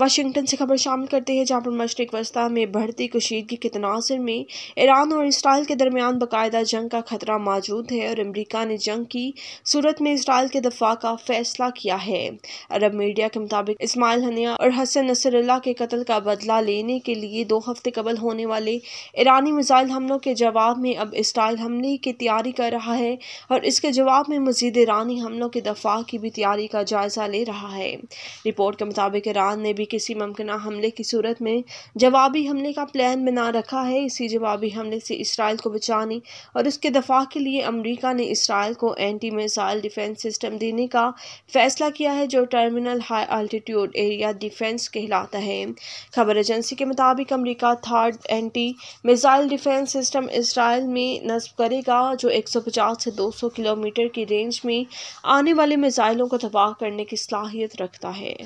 Washington से खबर शामिल करते हैं जहां पर मशरक वस्ती में बढ़ती कशीदगी के तनासर में ईरान और इसराइल के दरमियान बाकायदा जंग का खतरा मौजूद है और अमरीका ने जंग की सूरत में इसराइल के दफा का फैसला किया है अरब मीडिया के मुताबिक इसमाइल हनिया और हसन नसरल्ला के कत्ल का बदला लेने के लिए दो हफ्ते कबल होने वाले ईरानी मिजाइल हमलों के जवाब में अब इसराइल हमले की तैयारी कर रहा है और इसके जवाब में मजीद ईरानी हमलों के दफा की भी तैयारी का जायजा ले रहा है रिपोर्ट के मुताबिक ईरान ने भी किसी मुमकिन हमले की सूरत में जवाबी हमले का प्लान बना रखा है इसी जवाबी हमले से इसराइल को बचाने और उसके दफा के लिए अमरीका ने इसराइल को एंटी मिसाइल डिफेंस सिस्टम देने का फैसला किया है जो terminal high altitude area defence कहलाता है खबर एजेंसी के मुताबिक America third anti missile defence system Israel में नस्ब करेगा जो पचास से सौ किलोमीटर की रेंज में आने वाले मिसाइलों को तबाह करने की सलाहियत रखता है